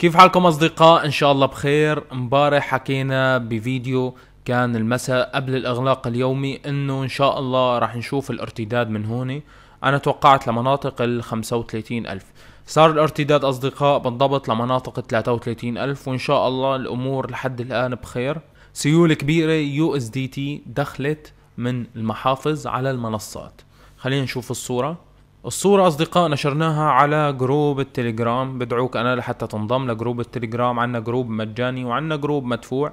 كيف حالكم اصدقاء ان شاء الله بخير امبارح حكينا بفيديو كان المساء قبل الاغلاق اليومي انه ان شاء الله راح نشوف الارتداد من هون انا توقعت لمناطق ال 35 الف صار الارتداد اصدقاء بالضبط لمناطق 33 الف وان شاء الله الامور لحد الان بخير سيولة كبيرة يو اس دي تي دخلت من المحافظ على المنصات خلينا نشوف الصورة الصورة أصدقاء نشرناها على جروب التليجرام بدعوك أنا لحتى تنضم لجروب التليجرام عنا جروب مجاني وعنا جروب مدفوع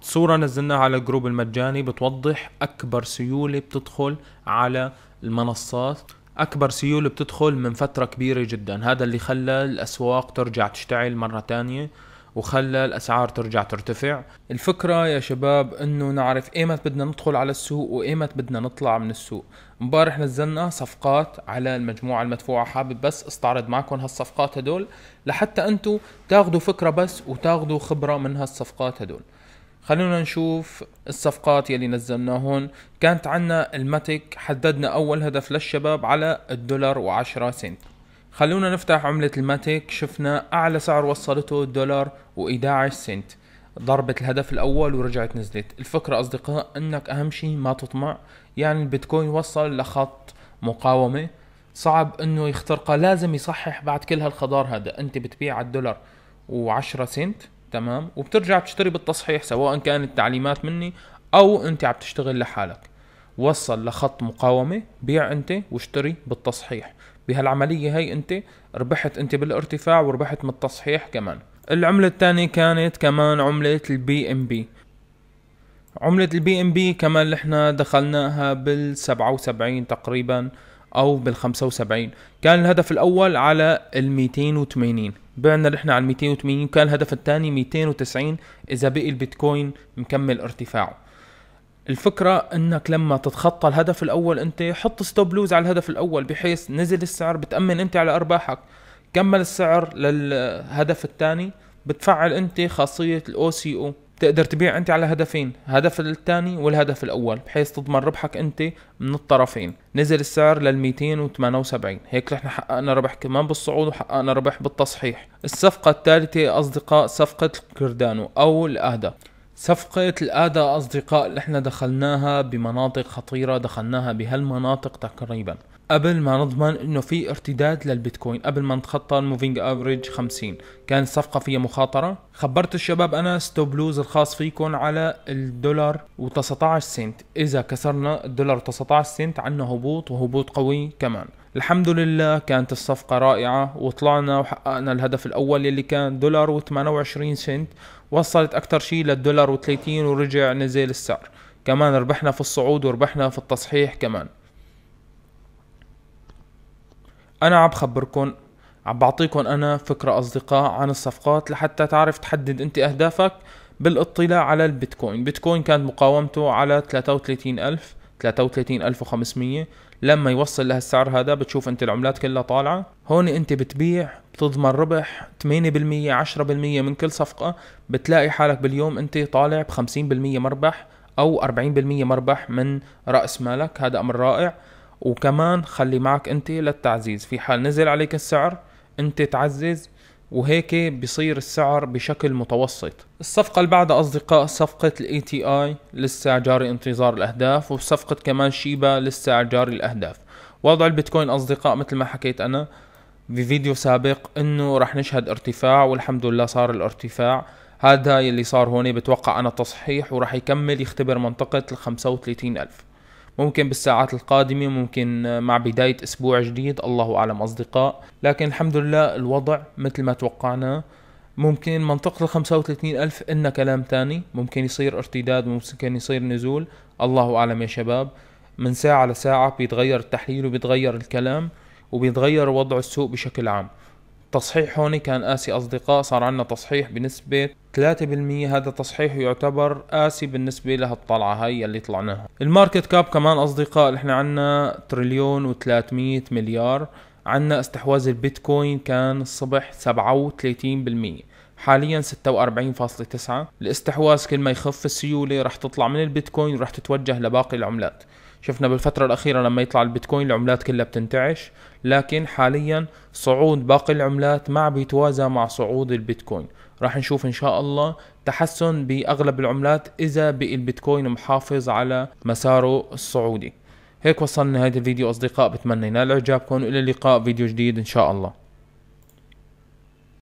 صورة نزلناها على الجروب المجاني بتوضح أكبر سيولة بتدخل على المنصات أكبر سيولة بتدخل من فترة كبيرة جدا هذا اللي خلى الأسواق ترجع تشتعل مرة تانية وخلى الاسعار ترجع ترتفع الفكره يا شباب انه نعرف ايمت بدنا ندخل على السوق وايمت بدنا نطلع من السوق امبارح نزلنا صفقات على المجموعه المدفوعه حابب بس استعرض معكم هالصفقات هدول لحتى انتم تاخذوا فكره بس وتاخذوا خبره من هالصفقات هدول خلونا نشوف الصفقات يلي نزلناهن كانت عنا الماتيك حددنا اول هدف للشباب على الدولار وعشرة سنت خلونا نفتح عملة الماتيك شفنا أعلى سعر وصلته دولار و11 سنت ضربت الهدف الأول ورجعت نزلت الفكرة أصدقاء أنك أهم شيء ما تطمع يعني البيتكوين وصل لخط مقاومة صعب أنه يخترقه لازم يصحح بعد كل هالخضار هذا أنت بتبيع على الدولار و10 سنت تمام وبترجع تشتري بالتصحيح سواء كانت تعليمات مني أو أنت عم تشتغل لحالك وصل لخط مقاومة بيع أنت واشتري بالتصحيح بهالعملية هي انت ربحت انت بالارتفاع وربحت من التصحيح كمان العملة الثانية كانت كمان عملة البي ام بي عملة البي ام بي كمان احنا دخلناها بال 77 تقريبا او بال 75 كان الهدف الاول على ال 280 بعنا نحن على ال 280 كان الهدف الثاني 290 اذا بقي البيتكوين مكمل ارتفاعه الفكرة انك لما تتخطى الهدف الاول انت حط ستوب لوز على الهدف الاول بحيث نزل السعر بتأمن انت على ارباحك كمل السعر للهدف الثاني بتفعل انت خاصية الاو سي او بتقدر تبيع انت على هدفين هدف الثاني والهدف الاول بحيث تضمن ربحك انت من الطرفين نزل السعر لل 278 هيك نحن حققنا ربح كمان بالصعود وحققنا ربح بالتصحيح الصفقة الثالثة اصدقاء صفقة كردانو او الاهداف صفقة الأداء أصدقاء اللي احنا دخلناها بمناطق خطيرة دخلناها بهالمناطق تقريبا قبل ما نضمن انه في ارتداد للبيتكوين قبل ما نتخطى الموفينج افريج 50 كان الصفقة فيها مخاطرة خبرت الشباب انا ستوب لوز الخاص فيكم على الدولار و19 سنت اذا كسرنا الدولار و19 سنت عنا هبوط وهبوط قوي كمان الحمد لله كانت الصفقة رائعة وطلعنا وحققنا الهدف الأول يلي كان دولار و28 سنت وصلت أكتر شي للدولار و30 ورجع نزل السعر كمان ربحنا في الصعود وربحنا في التصحيح كمان أنا عم بخبركن عم بعطيكن أنا فكرة أصدقاء عن الصفقات لحتى تعرف تحدد أنت أهدافك بالاطلاع على البيتكوين بيتكوين كانت مقاومته على 33000 ألف 33500 لما يوصل لها السعر هذا بتشوف انت العملات كلها طالعه هون انت بتبيع بتضمن ربح 8% 10% من كل صفقه بتلاقي حالك باليوم انت طالع ب 50% مربح او 40% مربح من راس مالك هذا امر رائع وكمان خلي معك انت للتعزيز في حال نزل عليك السعر انت تعزز وهيك بصير السعر بشكل متوسط الصفقة اللي بعدها أصدقاء صفقة الـ ATI لسه جاري انتظار الأهداف وصفقة كمان شيبا لسه جاري الأهداف وضع البيتكوين أصدقاء مثل ما حكيت أنا في فيديو سابق انه رح نشهد ارتفاع والحمد لله صار الارتفاع هذا يلي صار هون بتوقع انا تصحيح ورح يكمل يختبر منطقة ال 35 ألف ممكن بالساعات القادمة ممكن آه، مع بداية أسبوع جديد الله أعلم أصدقاء لكن الحمد لله الوضع مثل ما توقعناه ممكن منطقة ال 35 ألف إن كلام تاني ممكن يصير ارتداد ممكن يصير نزول الله أعلم يا شباب من ساعة لساعة بيتغير التحليل وبيتغير الكلام وبيتغير وضع السوق بشكل عام تصحيح هون كان قاسي أصدقاء صار عندنا تصحيح بنسبة 3% هذا تصحيح يعتبر قاسي بالنسبة لهالطلعة هاي اللي طلعناها الماركت كاب كمان أصدقاء احنا عندنا تريليون و300 مليار عندنا استحواذ البيتكوين كان الصبح 37% حاليا 46.9 الاستحواذ كل ما يخف السيولة رح تطلع من البيتكوين ورح تتوجه لباقي العملات شفنا بالفترة الأخيرة لما يطلع البيتكوين العملات كلها بتنتعش لكن حاليا صعود باقي العملات ما بيتوازى مع صعود البيتكوين راح نشوف إن شاء الله تحسن بأغلب العملات إذا بقي البيتكوين محافظ على مساره الصعودي هيك وصلنا لنهاية الفيديو أصدقاء بتمنى ينال إعجابكم وإلى اللقاء فيديو جديد إن شاء الله